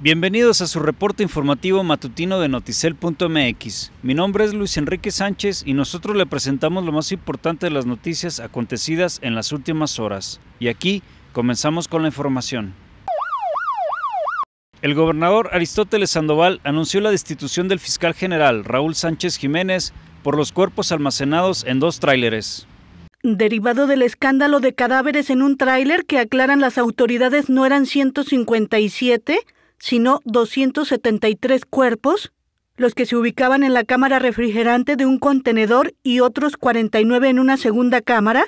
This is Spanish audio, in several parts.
Bienvenidos a su reporte informativo matutino de noticel.mx. Mi nombre es Luis Enrique Sánchez y nosotros le presentamos lo más importante de las noticias acontecidas en las últimas horas. Y aquí comenzamos con la información. El gobernador Aristóteles Sandoval anunció la destitución del fiscal general Raúl Sánchez Jiménez por los cuerpos almacenados en dos tráileres. Derivado del escándalo de cadáveres en un tráiler que aclaran las autoridades no eran 157, sino 273 cuerpos, los que se ubicaban en la cámara refrigerante de un contenedor y otros 49 en una segunda cámara,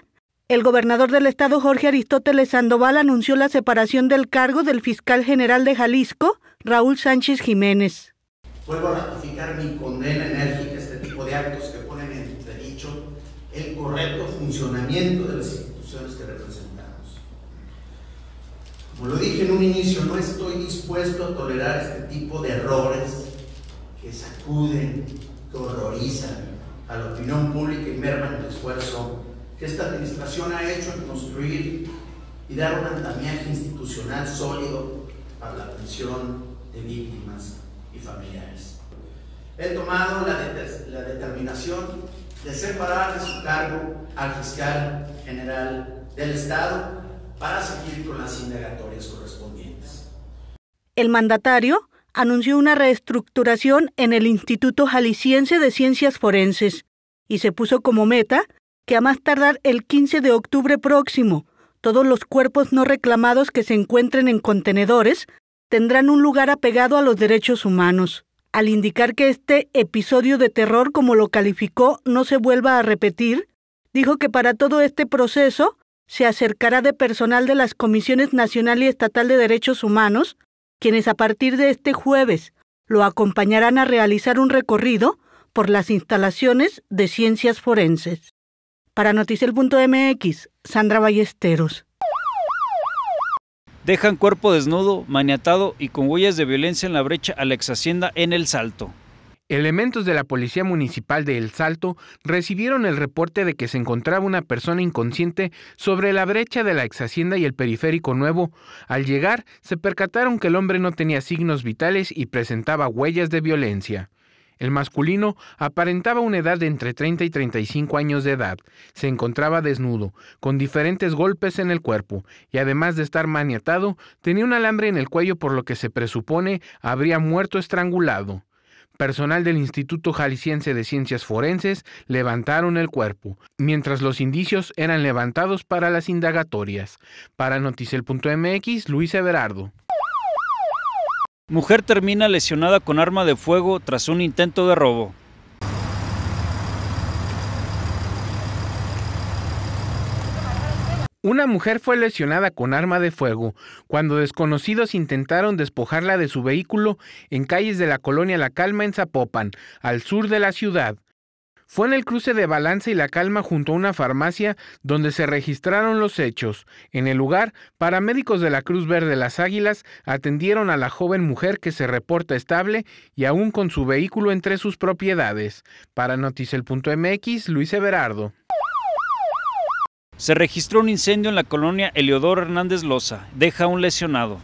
el gobernador del estado Jorge Aristóteles Sandoval anunció la separación del cargo del fiscal general de Jalisco, Raúl Sánchez Jiménez. Vuelvo a ratificar mi condena enérgica a este tipo de actos que ponen en entredicho el correcto funcionamiento de las instituciones que representan. Como lo dije en un inicio, no estoy dispuesto a tolerar este tipo de errores que sacuden, que horrorizan a la opinión pública y merman el esfuerzo que esta administración ha hecho en construir y dar un andamiaje institucional sólido para la atención de víctimas y familiares. He tomado la, la determinación de separar de su cargo al fiscal general del Estado para seguir con las indagatorias correspondientes. El mandatario anunció una reestructuración en el Instituto Jalisciense de Ciencias Forenses y se puso como meta que a más tardar el 15 de octubre próximo, todos los cuerpos no reclamados que se encuentren en contenedores tendrán un lugar apegado a los derechos humanos, al indicar que este episodio de terror, como lo calificó, no se vuelva a repetir, dijo que para todo este proceso se acercará de personal de las Comisiones Nacional y Estatal de Derechos Humanos, quienes a partir de este jueves lo acompañarán a realizar un recorrido por las instalaciones de ciencias forenses. Para Noticiel.mx, Sandra Ballesteros. Dejan cuerpo desnudo, maniatado y con huellas de violencia en la brecha a la exhacienda en El Salto. Elementos de la Policía Municipal de El Salto recibieron el reporte de que se encontraba una persona inconsciente sobre la brecha de la exhacienda y el periférico nuevo. Al llegar, se percataron que el hombre no tenía signos vitales y presentaba huellas de violencia. El masculino aparentaba una edad de entre 30 y 35 años de edad. Se encontraba desnudo, con diferentes golpes en el cuerpo, y además de estar maniatado, tenía un alambre en el cuello por lo que se presupone habría muerto estrangulado personal del Instituto Jalisciense de Ciencias Forenses levantaron el cuerpo, mientras los indicios eran levantados para las indagatorias. Para Noticel.mx, Luis Everardo. Mujer termina lesionada con arma de fuego tras un intento de robo. Una mujer fue lesionada con arma de fuego cuando desconocidos intentaron despojarla de su vehículo en calles de la colonia La Calma en Zapopan, al sur de la ciudad. Fue en el cruce de Balanza y La Calma junto a una farmacia donde se registraron los hechos. En el lugar, paramédicos de la Cruz Verde Las Águilas atendieron a la joven mujer que se reporta estable y aún con su vehículo entre sus propiedades. Para Noticel.mx, Luis Everardo. Se registró un incendio en la colonia Eleodoro Hernández Loza. Deja un lesionado.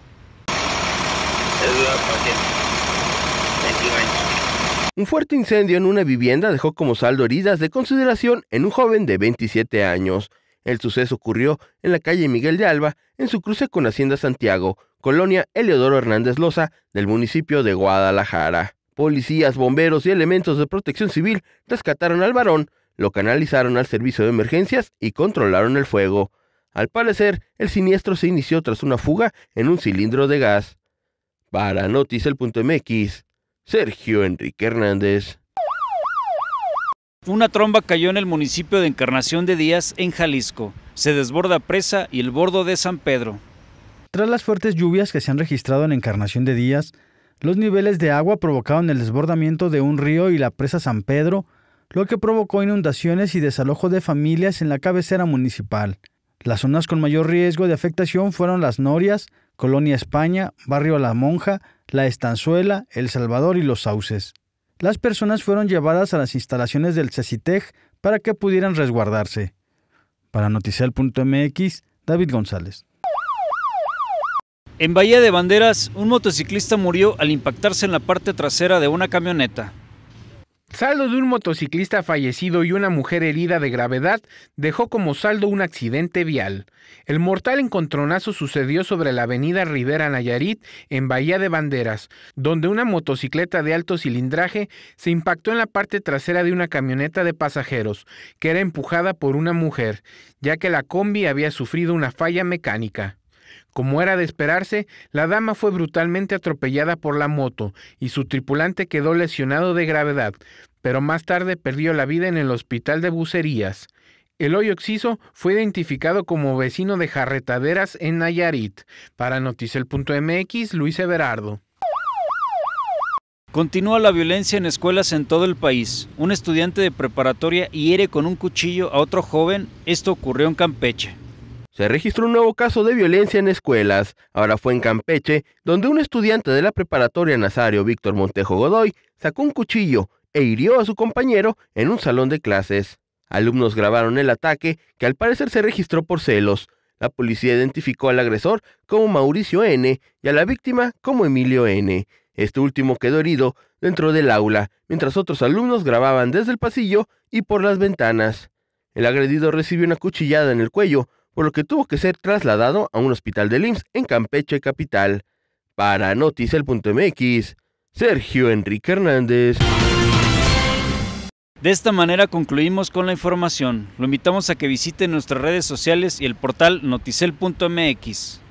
Un fuerte incendio en una vivienda dejó como saldo heridas de consideración en un joven de 27 años. El suceso ocurrió en la calle Miguel de Alba, en su cruce con Hacienda Santiago, colonia Eleodoro Hernández Loza, del municipio de Guadalajara. Policías, bomberos y elementos de protección civil rescataron al varón, lo canalizaron al servicio de emergencias y controlaron el fuego. Al parecer, el siniestro se inició tras una fuga en un cilindro de gas. Para Noticel.mx, Sergio Enrique Hernández. Una tromba cayó en el municipio de Encarnación de Díaz, en Jalisco. Se desborda presa y el bordo de San Pedro. Tras las fuertes lluvias que se han registrado en Encarnación de Díaz, los niveles de agua provocaron el desbordamiento de un río y la presa San Pedro, lo que provocó inundaciones y desalojo de familias en la cabecera municipal. Las zonas con mayor riesgo de afectación fueron Las Norias, Colonia España, Barrio La Monja, La Estanzuela, El Salvador y Los Sauces. Las personas fueron llevadas a las instalaciones del CECITEG para que pudieran resguardarse. Para Noticial.mx, David González. En Bahía de Banderas, un motociclista murió al impactarse en la parte trasera de una camioneta. Saldo de un motociclista fallecido y una mujer herida de gravedad dejó como saldo un accidente vial. El mortal encontronazo sucedió sobre la avenida Rivera Nayarit, en Bahía de Banderas, donde una motocicleta de alto cilindraje se impactó en la parte trasera de una camioneta de pasajeros, que era empujada por una mujer, ya que la combi había sufrido una falla mecánica. Como era de esperarse, la dama fue brutalmente atropellada por la moto y su tripulante quedó lesionado de gravedad, pero más tarde perdió la vida en el hospital de Bucerías. El hoyo exciso fue identificado como vecino de Jarretaderas en Nayarit. Para Noticel.mx, Luis Everardo. Continúa la violencia en escuelas en todo el país. Un estudiante de preparatoria hiere con un cuchillo a otro joven. Esto ocurrió en Campeche. Se registró un nuevo caso de violencia en escuelas. Ahora fue en Campeche, donde un estudiante de la preparatoria Nazario Víctor Montejo Godoy sacó un cuchillo e hirió a su compañero en un salón de clases. Alumnos grabaron el ataque, que al parecer se registró por celos. La policía identificó al agresor como Mauricio N y a la víctima como Emilio N. Este último quedó herido dentro del aula, mientras otros alumnos grababan desde el pasillo y por las ventanas. El agredido recibió una cuchillada en el cuello, por lo que tuvo que ser trasladado a un hospital de IMSS en Campeche Capital. Para Noticel.mx, Sergio Enrique Hernández. De esta manera concluimos con la información. Lo invitamos a que visite nuestras redes sociales y el portal noticel.mx.